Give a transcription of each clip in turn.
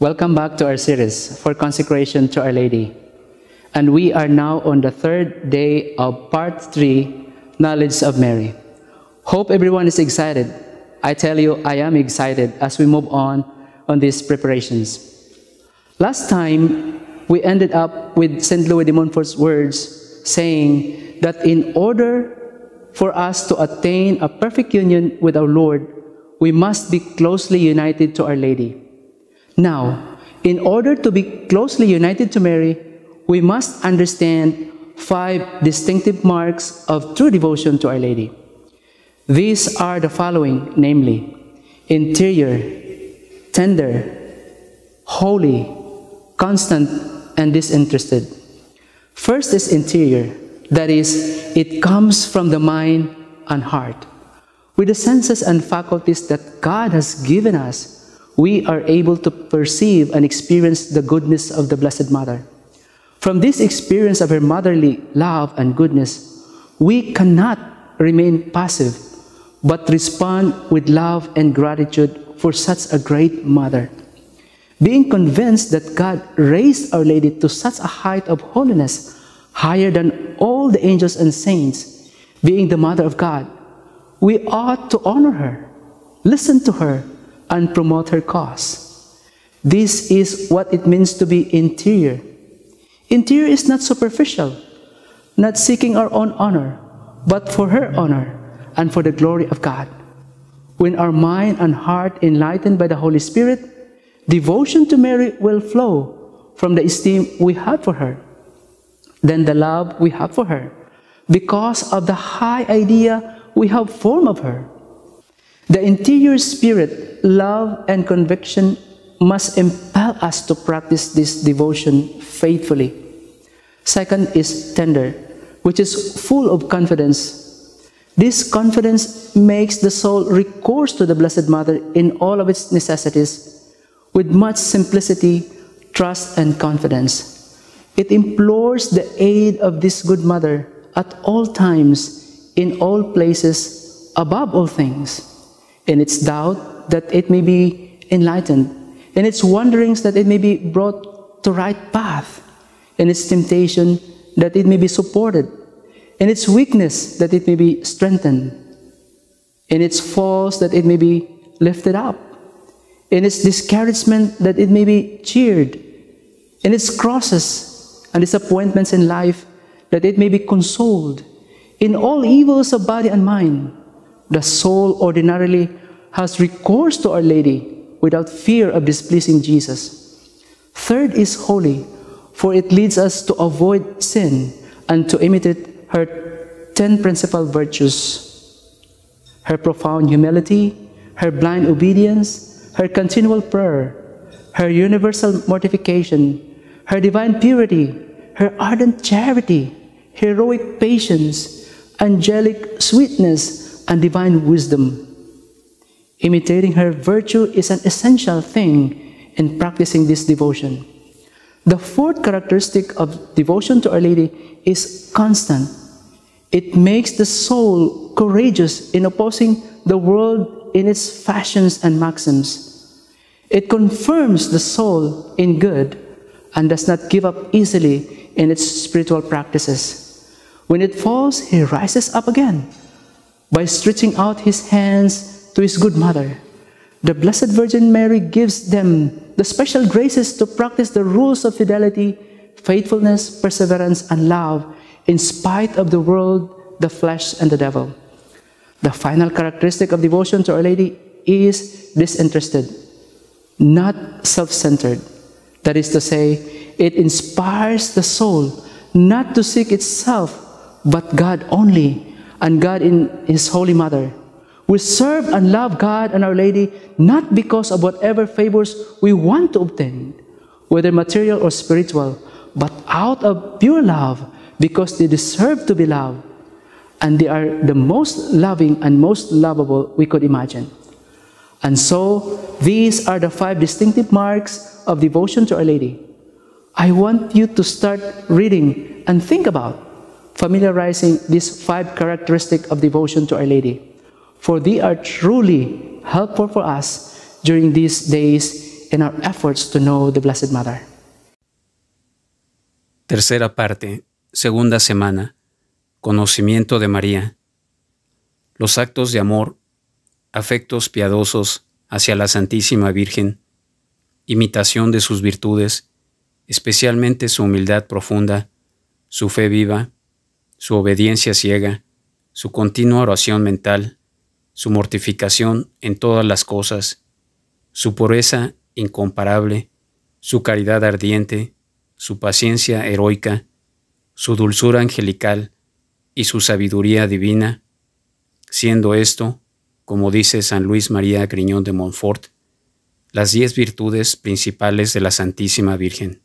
Welcome back to our series for consecration to Our Lady. And we are now on the third day of part three, Knowledge of Mary. Hope everyone is excited. I tell you, I am excited as we move on on these preparations. Last time, we ended up with St. Louis de Montfort's words saying that in order for us to attain a perfect union with our Lord, we must be closely united to Our Lady. Now, in order to be closely united to Mary, we must understand five distinctive marks of true devotion to Our Lady. These are the following, namely, interior, tender, holy, constant, and disinterested. First is interior, that is, it comes from the mind and heart. With the senses and faculties that God has given us, we are able to perceive and experience the goodness of the Blessed Mother. From this experience of her motherly love and goodness, we cannot remain passive, but respond with love and gratitude for such a great mother. Being convinced that God raised Our Lady to such a height of holiness, higher than all the angels and saints, being the mother of God, we ought to honor her, listen to her, and promote her cause. This is what it means to be interior. Interior is not superficial, not seeking our own honor, but for her honor and for the glory of God. When our mind and heart enlightened by the Holy Spirit, devotion to Mary will flow from the esteem we have for her, then the love we have for her, because of the high idea we have formed of her the interior spirit, love, and conviction must impel us to practice this devotion faithfully. Second is tender, which is full of confidence. This confidence makes the soul recourse to the Blessed Mother in all of its necessities with much simplicity, trust, and confidence. It implores the aid of this good mother at all times, in all places, above all things in its doubt that it may be enlightened, in its wanderings that it may be brought to right path, in its temptation that it may be supported, in its weakness that it may be strengthened, in its falls that it may be lifted up, in its discouragement that it may be cheered, in its crosses and disappointments in life that it may be consoled, in all evils of body and mind, the soul ordinarily has recourse to Our Lady without fear of displeasing Jesus. Third is holy, for it leads us to avoid sin and to imitate her ten principal virtues her profound humility, her blind obedience, her continual prayer, her universal mortification, her divine purity, her ardent charity, heroic patience, angelic sweetness, and divine wisdom. Imitating her virtue is an essential thing in practicing this devotion. The fourth characteristic of devotion to Our Lady is constant. It makes the soul courageous in opposing the world in its fashions and maxims. It confirms the soul in good and does not give up easily in its spiritual practices. When it falls, he rises up again by stretching out his hands to his good mother. The Blessed Virgin Mary gives them the special graces to practice the rules of fidelity, faithfulness, perseverance, and love in spite of the world, the flesh, and the devil. The final characteristic of devotion to Our Lady is disinterested, not self-centered. That is to say, it inspires the soul not to seek itself, but God only, and God in His Holy Mother. We serve and love God and Our Lady not because of whatever favors we want to obtain, whether material or spiritual, but out of pure love because they deserve to be loved and they are the most loving and most lovable we could imagine. And so, these are the five distinctive marks of devotion to Our Lady. I want you to start reading and think about familiarizing these five characteristics of devotion to Our Lady, for they are truly helpful for us during these days in our efforts to know the Blessed Mother. Tercera parte, segunda semana, conocimiento de María. Los actos de amor, afectos piadosos hacia la Santísima Virgen, imitación de sus virtudes, especialmente su humildad profunda, su fe viva, su obediencia ciega, su continua oración mental, su mortificación en todas las cosas, su pureza incomparable, su caridad ardiente, su paciencia heroica, su dulzura angelical y su sabiduría divina, siendo esto, como dice San Luis María Griñón de Montfort, las diez virtudes principales de la Santísima Virgen.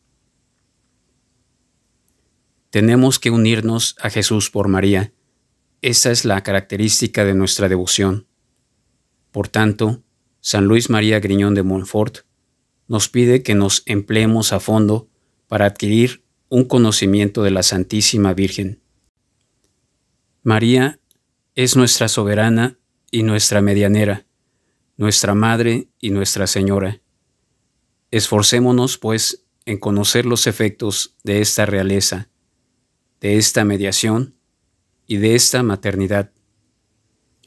Tenemos que unirnos a Jesús por María. Esa es la característica de nuestra devoción. Por tanto, San Luis María Griñón de Montfort nos pide que nos empleemos a fondo para adquirir un conocimiento de la Santísima Virgen. María es nuestra soberana y nuestra medianera, nuestra Madre y nuestra Señora. Esforcémonos, pues, en conocer los efectos de esta realeza de esta mediación y de esta maternidad,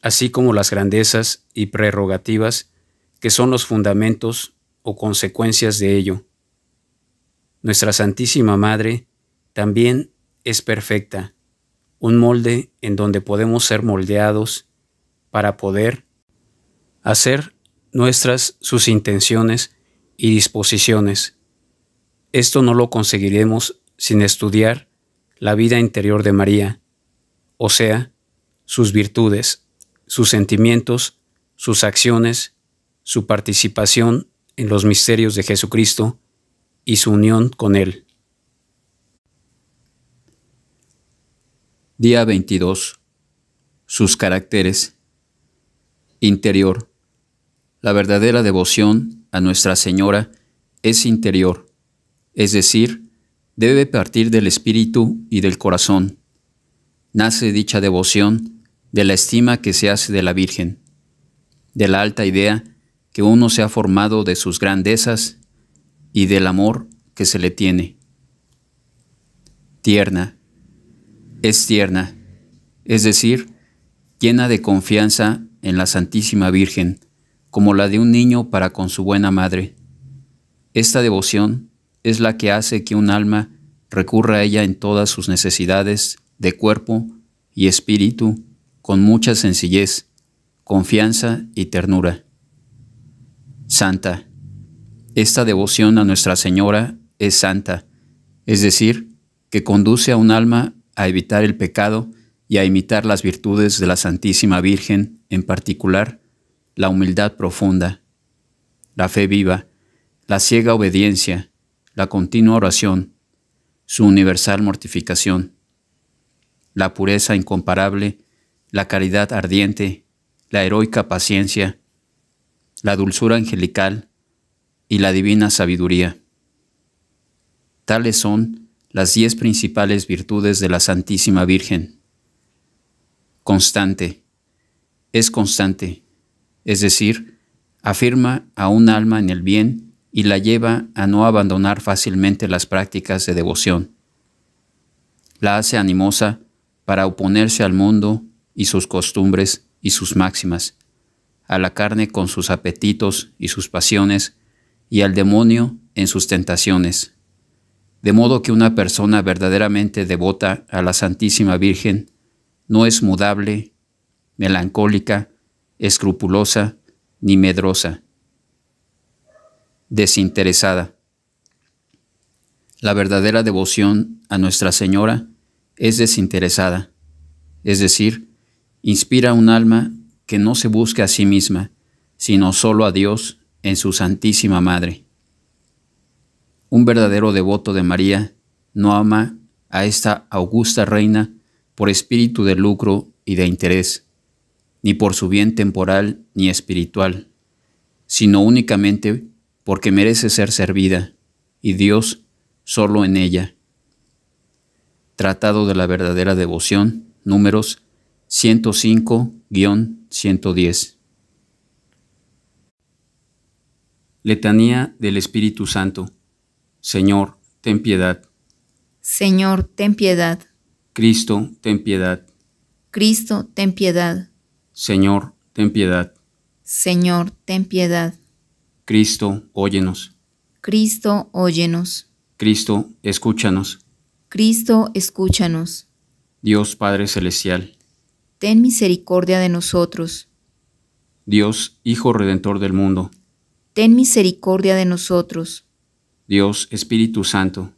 así como las grandezas y prerrogativas que son los fundamentos o consecuencias de ello. Nuestra Santísima Madre también es perfecta, un molde en donde podemos ser moldeados para poder hacer nuestras sus intenciones y disposiciones. Esto no lo conseguiremos sin estudiar la vida interior de María, o sea, sus virtudes, sus sentimientos, sus acciones, su participación en los misterios de Jesucristo y su unión con Él. Día 22. Sus caracteres. Interior. La verdadera devoción a Nuestra Señora es interior, es decir, debe partir del espíritu y del corazón. Nace dicha devoción de la estima que se hace de la Virgen, de la alta idea que uno se ha formado de sus grandezas y del amor que se le tiene. Tierna. Es tierna, es decir, llena de confianza en la Santísima Virgen, como la de un niño para con su buena madre. Esta devoción es la que hace que un alma recurra a ella en todas sus necesidades de cuerpo y espíritu con mucha sencillez, confianza y ternura. Santa. Esta devoción a Nuestra Señora es santa, es decir, que conduce a un alma a evitar el pecado y a imitar las virtudes de la Santísima Virgen, en particular, la humildad profunda, la fe viva, la ciega obediencia, la continua oración, su universal mortificación, la pureza incomparable, la caridad ardiente, la heroica paciencia, la dulzura angelical y la divina sabiduría. Tales son las diez principales virtudes de la Santísima Virgen. Constante. Es constante, es decir, afirma a un alma en el bien y la lleva a no abandonar fácilmente las prácticas de devoción. La hace animosa para oponerse al mundo y sus costumbres y sus máximas, a la carne con sus apetitos y sus pasiones, y al demonio en sus tentaciones. De modo que una persona verdaderamente devota a la Santísima Virgen no es mudable, melancólica, escrupulosa ni medrosa desinteresada. La verdadera devoción a Nuestra Señora es desinteresada, es decir, inspira un alma que no se busca a sí misma, sino solo a Dios en su Santísima Madre. Un verdadero devoto de María no ama a esta augusta reina por espíritu de lucro y de interés, ni por su bien temporal ni espiritual, sino únicamente porque merece ser servida, y Dios solo en ella. Tratado de la verdadera devoción, números 105-110. Letanía del Espíritu Santo. Señor, ten piedad. Señor, ten piedad. Cristo, ten piedad. Cristo, ten piedad. Señor, ten piedad. Señor, ten piedad. Cristo, óyenos. Cristo, óyenos. Cristo, escúchanos. Cristo, escúchanos. Dios Padre Celestial. Ten misericordia de nosotros. Dios, Hijo Redentor del mundo. Ten misericordia de nosotros. Dios Espíritu Santo.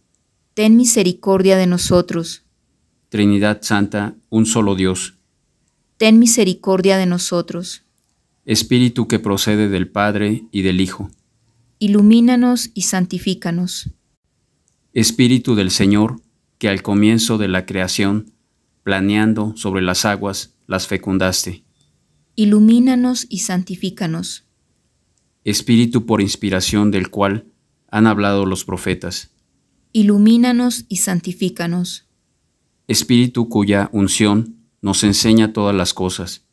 Ten misericordia de nosotros. Trinidad Santa, un solo Dios. Ten misericordia de nosotros. Espíritu que procede del Padre y del Hijo. Ilumínanos y santifícanos. Espíritu del Señor, que al comienzo de la creación, planeando sobre las aguas, las fecundaste. Ilumínanos y santifícanos. Espíritu por inspiración del cual han hablado los profetas. Ilumínanos y santifícanos. Espíritu cuya unción nos enseña todas las cosas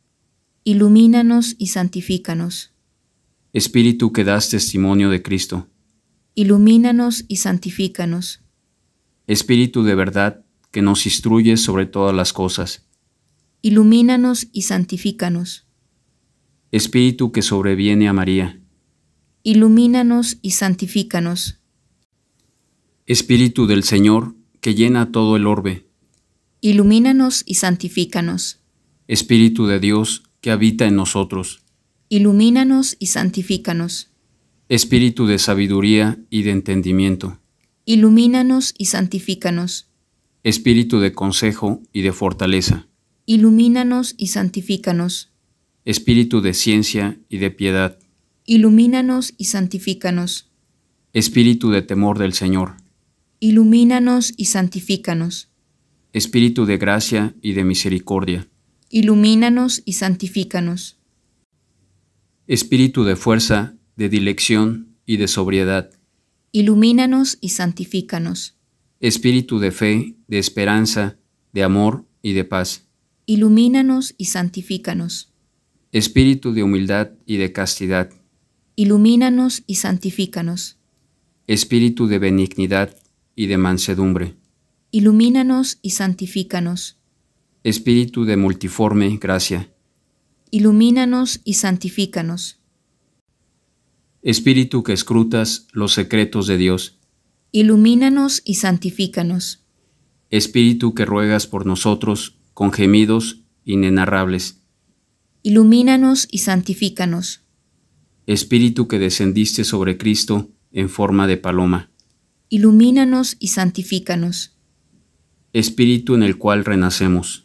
ilumínanos y santifícanos. Espíritu que das testimonio de Cristo, ilumínanos y santifícanos. Espíritu de verdad que nos instruye sobre todas las cosas, ilumínanos y santifícanos. Espíritu que sobreviene a María, ilumínanos y santifícanos. Espíritu del Señor que llena todo el orbe, ilumínanos y santifícanos. Espíritu de Dios que habita en nosotros. Ilumínanos y santifícanos. Espíritu de sabiduría y de entendimiento. Ilumínanos y santifícanos. Espíritu de consejo y de fortaleza. Ilumínanos y santifícanos. Espíritu de ciencia y de piedad. Ilumínanos y santifícanos. Espíritu de temor del Señor. Ilumínanos y santifícanos. Espíritu de gracia y de misericordia ilumínanos y santifícanos. Espíritu de fuerza, de dilección y de sobriedad, ilumínanos y santifícanos. Espíritu de fe, de esperanza, de amor y de paz, ilumínanos y santifícanos. Espíritu de humildad y de castidad, ilumínanos y santifícanos. Espíritu de benignidad y de mansedumbre, ilumínanos y santifícanos. Espíritu de multiforme gracia. Ilumínanos y santifícanos. Espíritu que escrutas los secretos de Dios. Ilumínanos y santifícanos. Espíritu que ruegas por nosotros con gemidos inenarrables. Ilumínanos y santifícanos. Espíritu que descendiste sobre Cristo en forma de paloma. Ilumínanos y santifícanos. Espíritu en el cual renacemos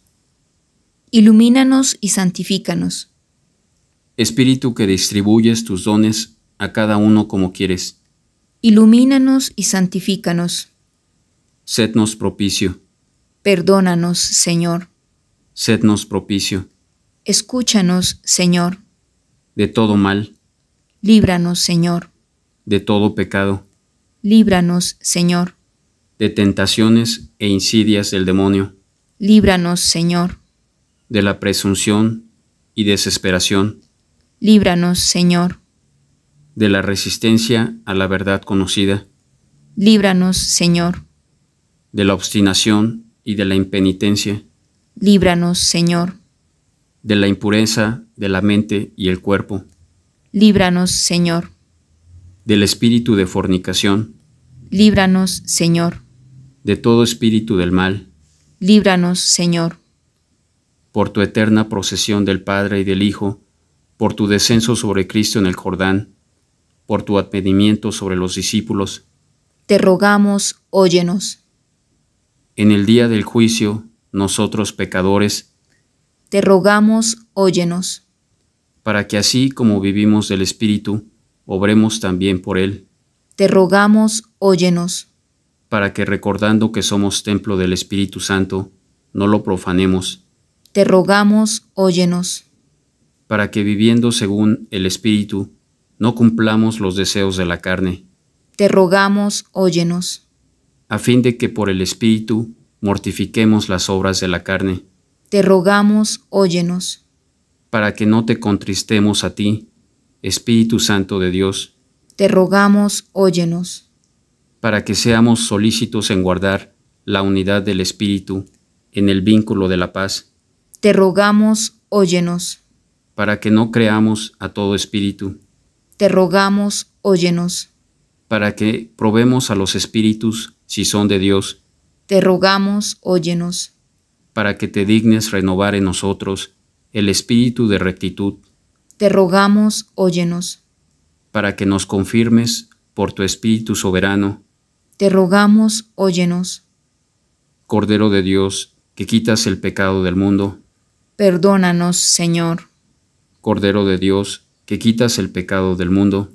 ilumínanos y santifícanos. Espíritu que distribuyes tus dones a cada uno como quieres. Ilumínanos y santifícanos. Sednos propicio. Perdónanos, Señor. Sednos propicio. Escúchanos, Señor. De todo mal. Líbranos, Señor. De todo pecado. Líbranos, Señor. De tentaciones e insidias del demonio. Líbranos, Señor de la presunción y desesperación. Líbranos, Señor. De la resistencia a la verdad conocida. Líbranos, Señor. De la obstinación y de la impenitencia. Líbranos, Señor. De la impureza de la mente y el cuerpo. Líbranos, Señor. Del espíritu de fornicación. Líbranos, Señor. De todo espíritu del mal. Líbranos, Señor por tu eterna procesión del Padre y del Hijo, por tu descenso sobre Cristo en el Jordán, por tu advenimiento sobre los discípulos. Te rogamos, óyenos. En el día del juicio, nosotros pecadores, te rogamos, óyenos. Para que así como vivimos del Espíritu, obremos también por Él. Te rogamos, óyenos. Para que recordando que somos templo del Espíritu Santo, no lo profanemos te rogamos, óyenos. Para que viviendo según el Espíritu, no cumplamos los deseos de la carne. Te rogamos, óyenos. A fin de que por el Espíritu mortifiquemos las obras de la carne. Te rogamos, óyenos. Para que no te contristemos a ti, Espíritu Santo de Dios. Te rogamos, óyenos. Para que seamos solícitos en guardar la unidad del Espíritu en el vínculo de la paz te rogamos, óyenos. Para que no creamos a todo espíritu. Te rogamos, óyenos. Para que probemos a los espíritus si son de Dios. Te rogamos, óyenos. Para que te dignes renovar en nosotros el espíritu de rectitud. Te rogamos, óyenos. Para que nos confirmes por tu espíritu soberano. Te rogamos, óyenos. Cordero de Dios, que quitas el pecado del mundo Perdónanos, Señor. Cordero de Dios, que quitas el pecado del mundo.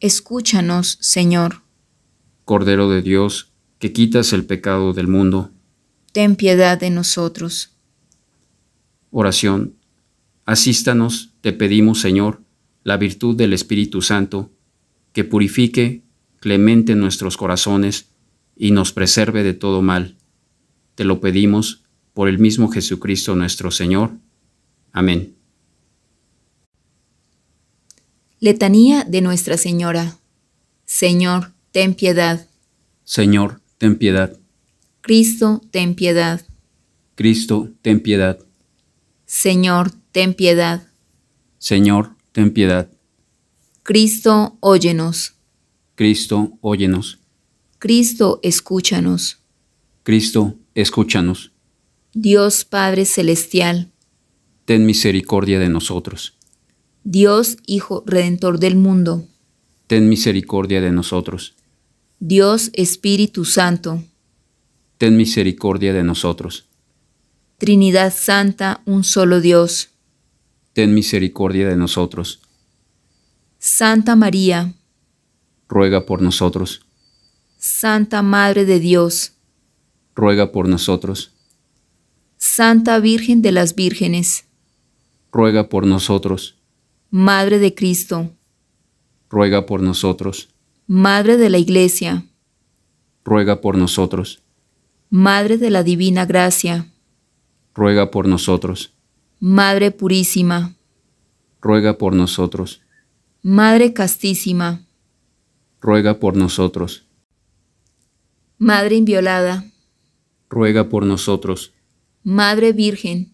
Escúchanos, Señor. Cordero de Dios, que quitas el pecado del mundo. Ten piedad de nosotros. Oración. Asístanos, te pedimos, Señor, la virtud del Espíritu Santo, que purifique clemente nuestros corazones y nos preserve de todo mal. Te lo pedimos por el mismo Jesucristo nuestro Señor. Amén. Letanía de Nuestra Señora. Señor, ten piedad. Señor, ten piedad. Cristo, ten piedad. Cristo, ten piedad. Señor, ten piedad. Señor, ten piedad. Cristo, óyenos. Cristo, óyenos. Cristo, escúchanos. Cristo, escúchanos. Dios Padre Celestial ten misericordia de nosotros. Dios, Hijo Redentor del mundo, ten misericordia de nosotros. Dios, Espíritu Santo, ten misericordia de nosotros. Trinidad Santa, un solo Dios, ten misericordia de nosotros. Santa María, ruega por nosotros. Santa Madre de Dios, ruega por nosotros. Santa Virgen de las Vírgenes, ruega por nosotros. Madre de Cristo, ruega por nosotros. Madre de la Iglesia, ruega por nosotros. Madre de la Divina Gracia, ruega por nosotros. Madre Purísima, ruega por nosotros. Madre Castísima, ruega por nosotros. Madre Inviolada, ruega por nosotros. Madre Virgen,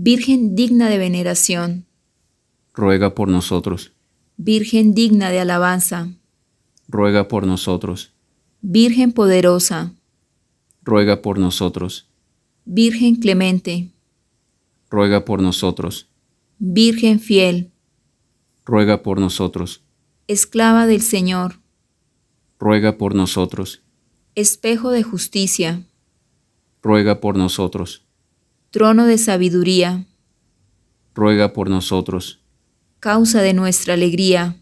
Virgen digna de veneración, ruega por nosotros. Virgen digna de alabanza, ruega por nosotros. Virgen poderosa, ruega por nosotros. Virgen clemente, ruega por nosotros. Virgen fiel, ruega por nosotros. Esclava del Señor, ruega por nosotros. Espejo de justicia, ruega por nosotros trono de sabiduría. Ruega por nosotros. Causa de nuestra alegría.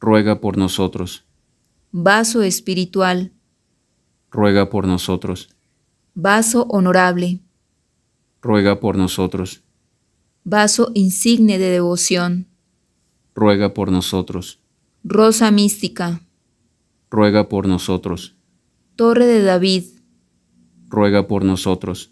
Ruega por nosotros. Vaso espiritual. Ruega por nosotros. Vaso honorable. Ruega por nosotros. Vaso insigne de devoción. Ruega por nosotros. Rosa mística. Ruega por nosotros. Torre de David. Ruega por nosotros.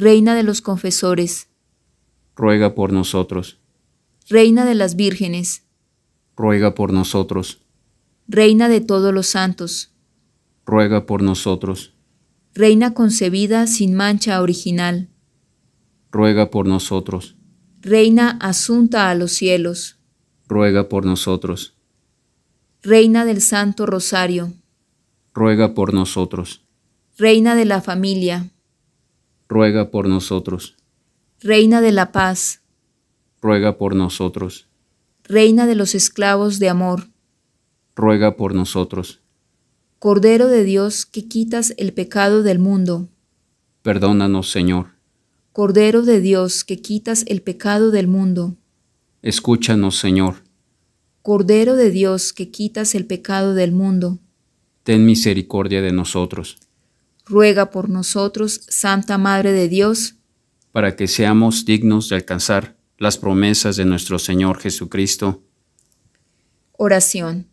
Reina de los confesores, ruega por nosotros. Reina de las vírgenes, ruega por nosotros. Reina de todos los santos, ruega por nosotros. Reina concebida sin mancha original, ruega por nosotros. Reina asunta a los cielos, ruega por nosotros. Reina del Santo Rosario, ruega por nosotros. Reina de la familia, ruega por nosotros. Reina de la paz, ruega por nosotros. Reina de los esclavos de amor, ruega por nosotros. Cordero de Dios que quitas el pecado del mundo, perdónanos Señor. Cordero de Dios que quitas el pecado del mundo, escúchanos Señor. Cordero de Dios que quitas el pecado del mundo, ten misericordia de nosotros ruega por nosotros, Santa Madre de Dios, para que seamos dignos de alcanzar las promesas de nuestro Señor Jesucristo. Oración.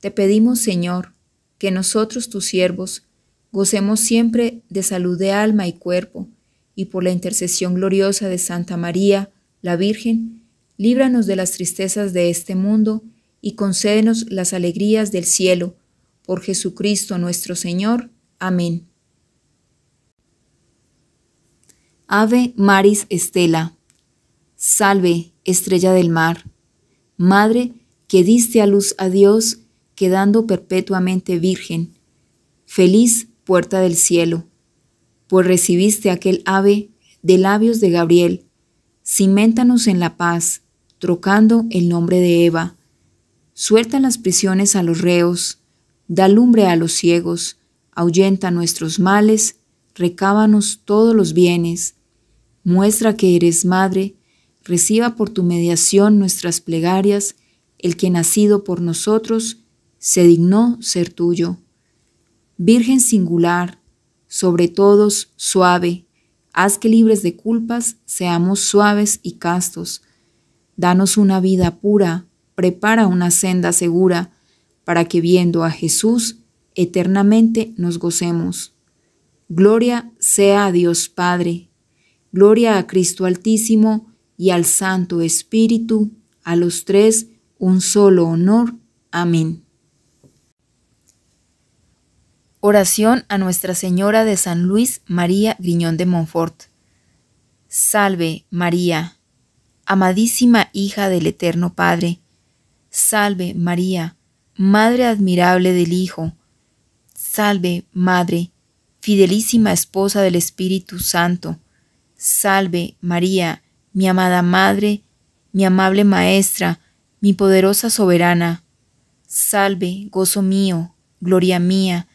Te pedimos, Señor, que nosotros, tus siervos, gocemos siempre de salud de alma y cuerpo, y por la intercesión gloriosa de Santa María, la Virgen, líbranos de las tristezas de este mundo y concédenos las alegrías del cielo. Por Jesucristo nuestro Señor. Amén. Ave Maris Estela, salve, estrella del mar, madre que diste a luz a Dios, quedando perpetuamente virgen. Feliz puerta del cielo, pues recibiste aquel ave de labios de Gabriel. cimentanos en la paz, trocando el nombre de Eva. Suelta las prisiones a los reos, da lumbre a los ciegos, ahuyenta nuestros males, recábanos todos los bienes Muestra que eres madre, reciba por tu mediación nuestras plegarias, el que nacido por nosotros se dignó ser tuyo. Virgen singular, sobre todos suave, haz que libres de culpas seamos suaves y castos. Danos una vida pura, prepara una senda segura, para que viendo a Jesús eternamente nos gocemos. Gloria sea a Dios Padre Gloria a Cristo Altísimo y al Santo Espíritu, a los tres un solo honor. Amén. Oración a Nuestra Señora de San Luis María Griñón de Montfort. Salve María, amadísima hija del Eterno Padre. Salve María, Madre admirable del Hijo. Salve Madre, fidelísima esposa del Espíritu Santo Salve, María, mi amada Madre, mi amable Maestra, mi poderosa soberana. Salve, gozo mío, gloria mía,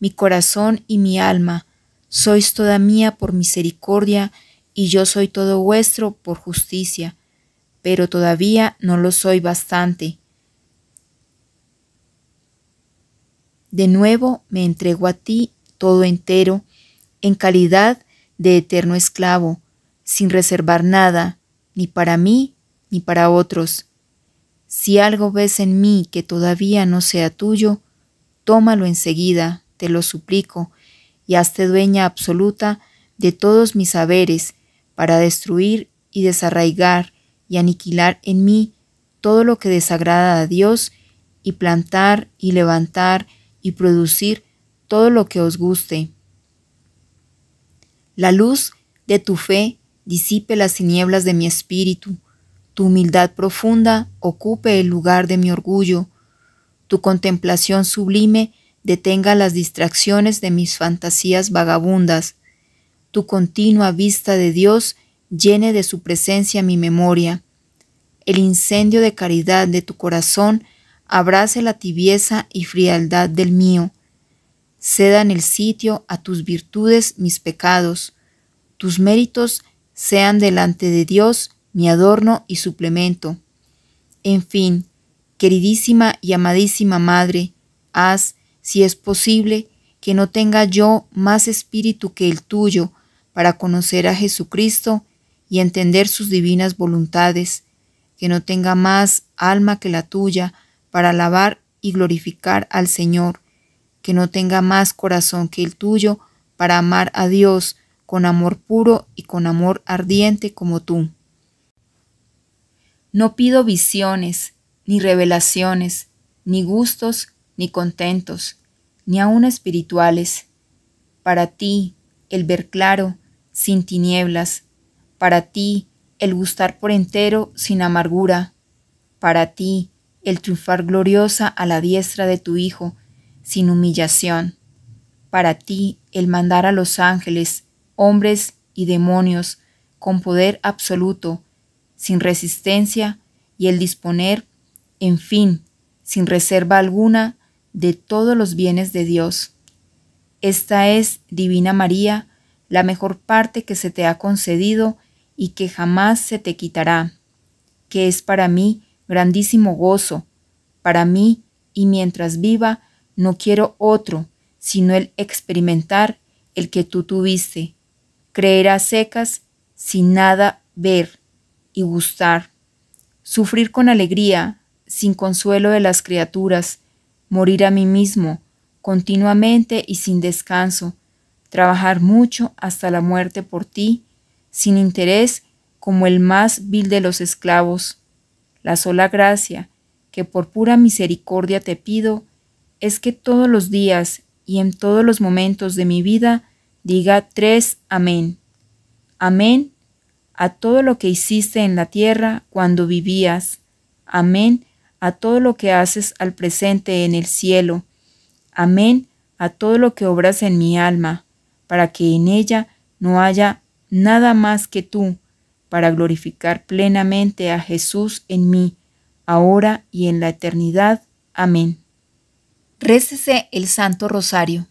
mi corazón y mi alma, sois toda mía por misericordia, y yo soy todo vuestro por justicia, pero todavía no lo soy bastante. De nuevo me entrego a ti todo entero, en calidad de de eterno esclavo, sin reservar nada, ni para mí ni para otros. Si algo ves en mí que todavía no sea tuyo, tómalo enseguida, te lo suplico, y hazte dueña absoluta de todos mis saberes, para destruir y desarraigar y aniquilar en mí todo lo que desagrada a Dios, y plantar y levantar y producir todo lo que os guste. La luz de tu fe disipe las tinieblas de mi espíritu. Tu humildad profunda ocupe el lugar de mi orgullo. Tu contemplación sublime detenga las distracciones de mis fantasías vagabundas. Tu continua vista de Dios llene de su presencia mi memoria. El incendio de caridad de tu corazón abrace la tibieza y frialdad del mío cedan el sitio a tus virtudes mis pecados, tus méritos sean delante de Dios mi adorno y suplemento. En fin, queridísima y amadísima Madre, haz, si es posible, que no tenga yo más espíritu que el tuyo para conocer a Jesucristo y entender sus divinas voluntades, que no tenga más alma que la tuya para alabar y glorificar al Señor que no tenga más corazón que el tuyo para amar a Dios con amor puro y con amor ardiente como tú. No pido visiones, ni revelaciones, ni gustos, ni contentos, ni aun espirituales. Para ti, el ver claro, sin tinieblas. Para ti, el gustar por entero, sin amargura. Para ti, el triunfar gloriosa a la diestra de tu Hijo, sin humillación. Para ti el mandar a los ángeles, hombres y demonios, con poder absoluto, sin resistencia, y el disponer, en fin, sin reserva alguna, de todos los bienes de Dios. Esta es, Divina María, la mejor parte que se te ha concedido y que jamás se te quitará, que es para mí grandísimo gozo, para mí y mientras viva no quiero otro, sino el experimentar el que tú tuviste. Creer a secas, sin nada ver y gustar. Sufrir con alegría, sin consuelo de las criaturas. Morir a mí mismo, continuamente y sin descanso. Trabajar mucho hasta la muerte por ti, sin interés como el más vil de los esclavos. La sola gracia que por pura misericordia te pido es que todos los días y en todos los momentos de mi vida diga tres amén. Amén a todo lo que hiciste en la tierra cuando vivías. Amén a todo lo que haces al presente en el cielo. Amén a todo lo que obras en mi alma, para que en ella no haya nada más que tú, para glorificar plenamente a Jesús en mí, ahora y en la eternidad. Amén. Récese el Santo Rosario.